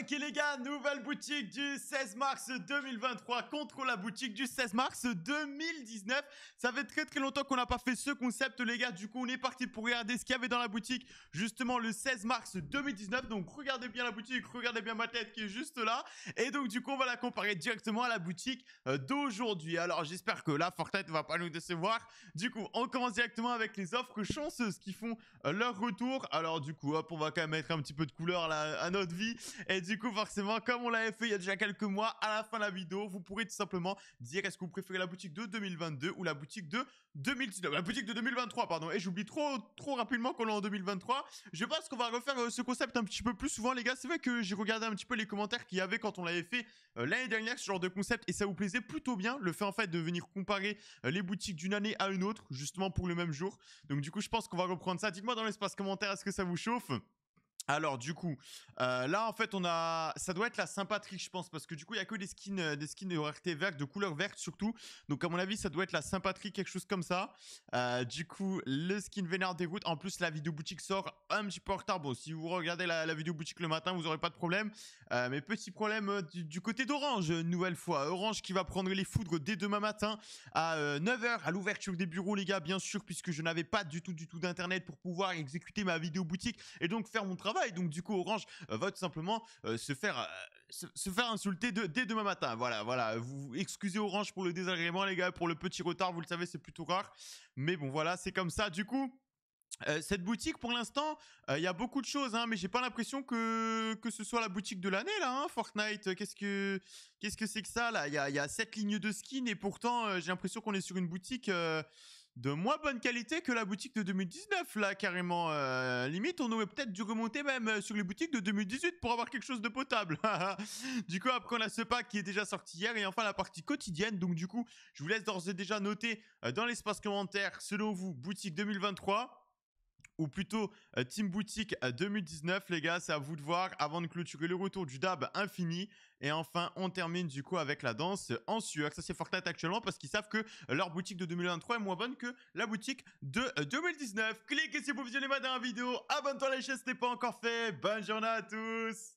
Ok les gars, nouvelle boutique du 16 mars 2023 contre la boutique du 16 mars 2019. Ça fait très très longtemps qu'on n'a pas fait ce concept les gars. Du coup, on est parti pour regarder ce qu'il y avait dans la boutique justement le 16 mars 2019. Donc regardez bien la boutique, regardez bien ma tête qui est juste là. Et donc du coup, on va la comparer directement à la boutique euh, d'aujourd'hui. Alors j'espère que la Fortnite ne va pas nous décevoir. Du coup, on commence directement avec les offres chanceuses qui font euh, leur retour. Alors du coup, hop, on va quand même mettre un petit peu de couleur à notre vie. Et du coup, forcément, comme on l'avait fait il y a déjà quelques mois, à la fin de la vidéo, vous pourrez tout simplement dire est-ce que vous préférez la boutique de 2022 ou la boutique de La boutique de 2023, pardon. Et j'oublie trop, trop rapidement qu'on est en 2023. Je pense qu'on va refaire euh, ce concept un petit peu plus souvent, les gars. C'est vrai que j'ai regardé un petit peu les commentaires qu'il y avait quand on l'avait fait euh, l'année dernière, ce genre de concept, et ça vous plaisait plutôt bien, le fait en fait de venir comparer euh, les boutiques d'une année à une autre, justement pour le même jour. Donc du coup, je pense qu'on va reprendre ça. Dites-moi dans l'espace commentaire, est-ce que ça vous chauffe alors du coup, euh, là en fait on a, ça doit être la Saint-Patrick je pense parce que du coup il y a que des skins, euh, des skins de rareté de couleur verte surtout. Donc à mon avis ça doit être la Saint-Patrick quelque chose comme ça. Euh, du coup le skin vénère routes En plus la vidéo boutique sort un petit peu en retard. Bon si vous regardez la, vidéo boutique le matin vous aurez pas de problème. mais petit problème du, côté d'Orange nouvelle fois. Orange qui va prendre les foudres dès demain matin à 9h à l'ouverture des bureaux les gars bien sûr puisque je n'avais pas du tout du tout d'internet pour pouvoir exécuter ma vidéo boutique et donc faire mon travail et Donc du coup, Orange euh, va tout simplement euh, se faire euh, se, faire insulter dès demain matin. Voilà, voilà. Vous, excusez Orange pour le désagrément, les gars, pour le petit retard. Vous le savez, c'est plutôt rare. Mais bon, voilà, c'est comme ça. Du coup. cette boutique, pour l'instant, il y a beaucoup de choses, hein, mais j'ai pas l'impression que, ce soit la boutique de l'année, là, hein, Fortnite. Qu'est-ce que qu'est-ce que c'est que ça, là Il y a, y a 7 lignes de skins et pourtant, j'ai l'impression qu'on est sur une boutique de moins bonne qualité que la boutique de 2019, là, carrément. Euh, limite, on aurait peut-être dû remonter même euh, sur les boutiques de 2018 pour avoir quelque chose de potable. du coup, après, on a ce pack qui est déjà sorti hier et enfin la partie quotidienne. Donc, du coup, je vous laisse d'ores et déjà noter euh, dans l'espace commentaire, selon vous, boutique 2023 ou plutôt euh, Team Boutique 2019. Euh, les gars, c'est à vous de voir avant de clôturer le retour du dab infini. Et enfin, on termine du coup avec la danse en sueur. Ça, c'est Fortnite actuellement parce qu'ils savent que leur boutique de 2023 est moins bonne que la boutique de 2019. Euh, Cliquez si vous visionnez ma dernière vidéo. Abonne-toi à la chaîne si ce n'est pas encore fait. Bonne journée à tous.